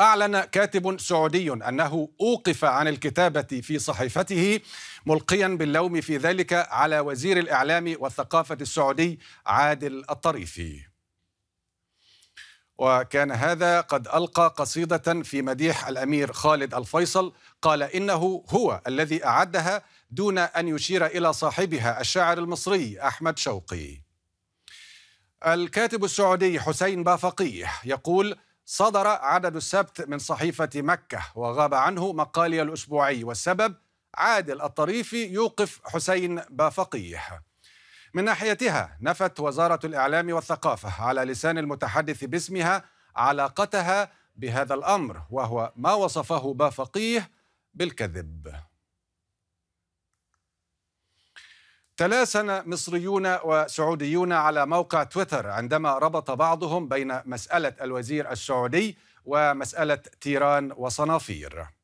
أعلن كاتب سعودي أنه أوقف عن الكتابة في صحيفته ملقيا باللوم في ذلك على وزير الإعلام والثقافة السعودي عادل الطريفي وكان هذا قد ألقى قصيدة في مديح الأمير خالد الفيصل قال إنه هو الذي أعدها دون أن يشير إلى صاحبها الشاعر المصري أحمد شوقي الكاتب السعودي حسين بافقيه يقول صدر عدد السبت من صحيفة مكة وغاب عنه مقالي الأسبوعي والسبب عادل الطريفي يوقف حسين بافقيه من ناحيتها نفت وزارة الإعلام والثقافة على لسان المتحدث باسمها علاقتها بهذا الأمر وهو ما وصفه بافقيه بالكذب تلاسن مصريون وسعوديون على موقع تويتر عندما ربط بعضهم بين مسألة الوزير السعودي ومسألة تيران وصنافير